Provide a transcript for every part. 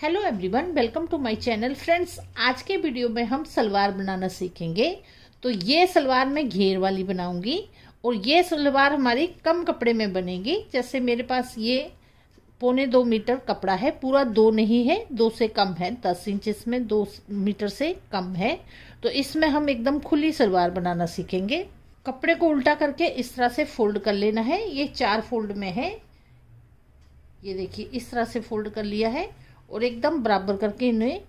hello everyone welcome to my channel friends आज के video में हम सलवार बनाना सीखेंगे तो ये सलवार मैं घेर वाली बनाऊंगी और ये सलवार हमारी कम कपड़े में बनेगी जैसे मेरे पास ये पौने दो मीटर कपड़ा है पूरा दो नहीं है दो से कम है दस इंच इसमें दो मीटर से कम है तो इसमें हम एकदम खुली सलवार बनाना सीखेंगे कपड़े को उल्टा करके इस तरह से फोल्ड कर लेना है ये चार फोल्ड में है ये देखिए इस तरह से फोल्ड कर लिया है और एकदम बराबर करके इन्हें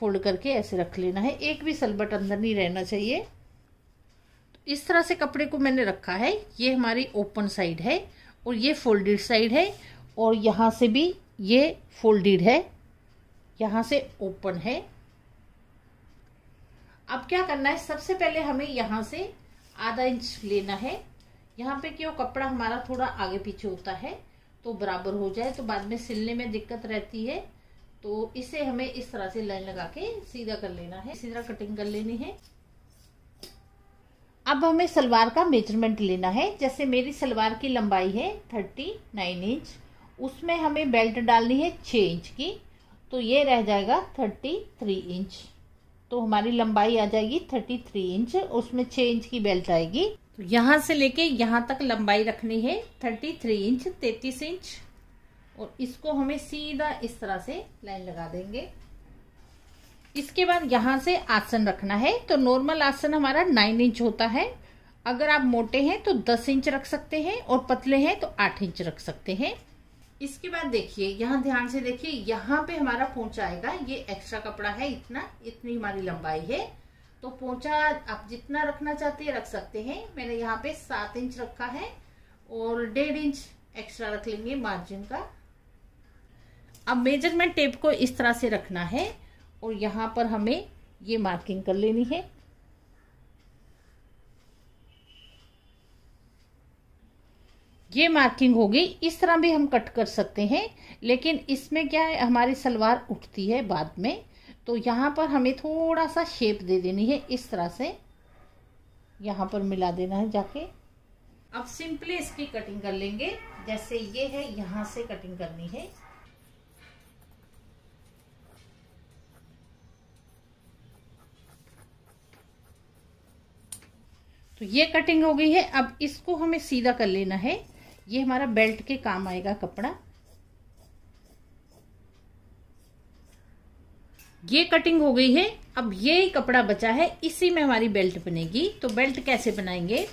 फोल्ड करके ऐसे रख लेना है एक भी सलबट अंदर नहीं रहना चाहिए तो इस तरह से कपड़े को मैंने रखा है ये हमारी ओपन साइड है और ये फोल्डेड साइड है और यहाँ से भी ये फोल्डेड है यहाँ से ओपन है अब क्या करना है सबसे पहले हमें यहाँ से आधा इंच लेना है यहाँ पे क्यों कपड़ा हमारा थोड़ा आगे पीछे होता है तो बराबर हो जाए तो बाद में सिलने में दिक्कत रहती है तो इसे हमें इस तरह से लाइन लगा के सीधा कर लेना है सीधा कटिंग कर लेनी है अब हमें सलवार का मेजरमेंट लेना है जैसे मेरी सलवार की लंबाई है थर्टी नाइन इंच उसमें हमें बेल्ट डालनी है छ इंच की तो ये रह जाएगा थर्टी थ्री इंच तो हमारी लंबाई आ जाएगी थर्टी थ्री इंच उसमें छ इंच की बेल्ट आएगी तो यहाँ से लेके यहाँ तक लंबाई रखनी है थर्टी थ्री इंच तैतीस इंच और इसको हमें सीधा इस तरह से लाइन लगा देंगे इसके बाद यहां से आसन रखना है तो नॉर्मल आसन हमारा नाइन इंच होता है अगर आप मोटे हैं तो दस इंच रख सकते हैं और पतले हैं तो आठ इंच रख सकते हैं इसके बाद देखिए यहाँ ध्यान से देखिए यहाँ पे हमारा पोचा आएगा ये एक्स्ट्रा कपड़ा है इतना इतनी हमारी लंबाई है तो पोचा आप जितना रखना चाहते हैं रख सकते हैं मैंने यहाँ पे सात इंच रखा है और डेढ़ इंच एक्स्ट्रा रख लेंगे मार्जिन का अब मेजरमेंट टेप को इस तरह से रखना है और यहाँ पर हमें ये मार्किंग कर लेनी है ये मार्किंग होगी इस तरह भी हम कट कर सकते हैं लेकिन इसमें क्या है हमारी सलवार उठती है बाद में तो यहाँ पर हमें थोड़ा सा शेप दे देनी है इस तरह से यहाँ पर मिला देना है जाके अब सिंपली इसकी कटिंग कर लेंगे जैसे ये है यहाँ से कटिंग करनी है तो ये कटिंग हो गई है अब इसको हमें सीधा कर लेना है ये हमारा बेल्ट के काम आएगा कपड़ा ये कटिंग हो गई है अब ये ही कपड़ा बचा है इसी में हमारी बेल्ट बनेगी तो बेल्ट कैसे बनाएंगे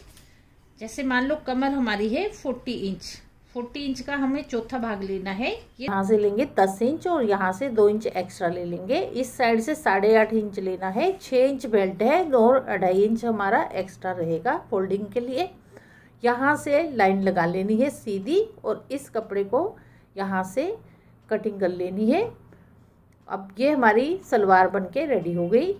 जैसे मान लो कमर हमारी है फोर्टी इंच फोर्टी इंच का हमें चौथा भाग लेना है यहाँ से लेंगे दस इंच और यहाँ से दो इंच एक्स्ट्रा ले लेंगे इस साइड से साढ़े आठ इंच लेना है छः इंच बेल्ट है और अढ़ाई इंच हमारा एक्स्ट्रा रहेगा फोल्डिंग के लिए यहाँ से लाइन लगा लेनी है सीधी और इस कपड़े को यहाँ से कटिंग कर लेनी है अब ये हमारी सलवार बन के रेडी हो गई